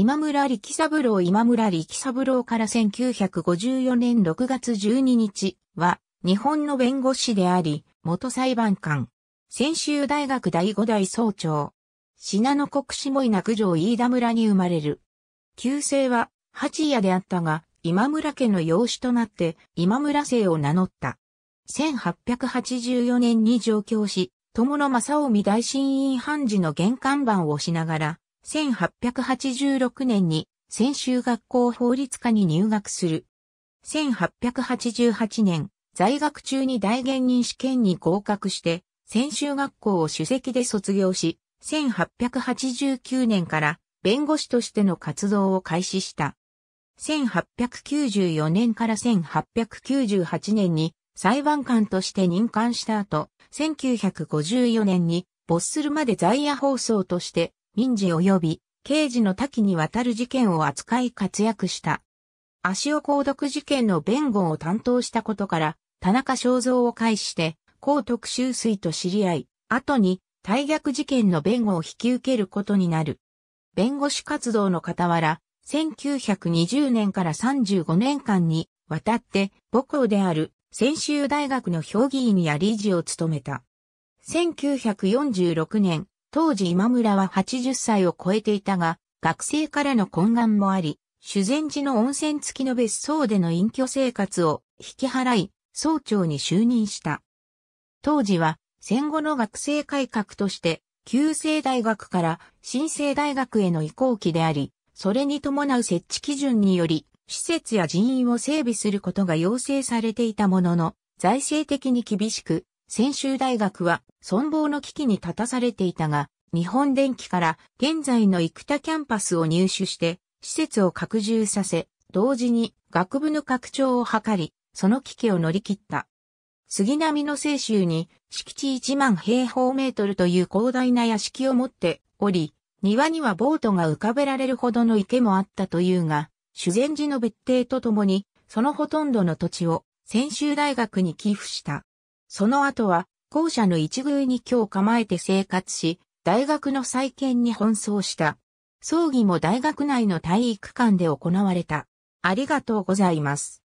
今村力三郎今村力三郎から1954年6月12日は日本の弁護士であり、元裁判官、専修大学第五代総長、品の国下稲九城飯田村に生まれる。旧姓は八谷であったが、今村家の養子となって今村姓を名乗った。1884年に上京し、友野正臣大臣院判事の玄関番をしながら、1886年に専修学校法律科に入学する。1888年、在学中に大元任試験に合格して、専修学校を主席で卒業し、1889年から弁護士としての活動を開始した。1894年から1898年に裁判官として任官した後、1954年に没するまで在野放送として民事及び刑事の多岐にわたる事件を扱い活躍した。足尾鉱毒事件の弁護を担当したことから、田中正造を介して、高徳修水と知り合い、後に、大逆事件の弁護を引き受けることになる。弁護士活動の傍ら、1920年から35年間にわたって母校である専修大学の評議員や理事を務めた。1946年、当時今村は80歳を超えていたが、学生からの懇願もあり、修善寺の温泉付きの別荘での隠居生活を引き払い、総長に就任した。当時は戦後の学生改革として、旧制大学から新生大学への移行期であり、それに伴う設置基準により、施設や人員を整備することが要請されていたものの、財政的に厳しく、専修大学は存亡の危機に立たされていたが、日本電機から現在の生田キャンパスを入手して施設を拡充させ、同時に学部の拡張を図り、その危機を乗り切った。杉並の青州に敷地1万平方メートルという広大な屋敷を持っており、庭にはボートが浮かべられるほどの池もあったというが、修善寺の別邸とともに、そのほとんどの土地を専修大学に寄付した。その後は、校舎の一宮に居を構えて生活し、大学の再建に奔走した。葬儀も大学内の体育館で行われた。ありがとうございます。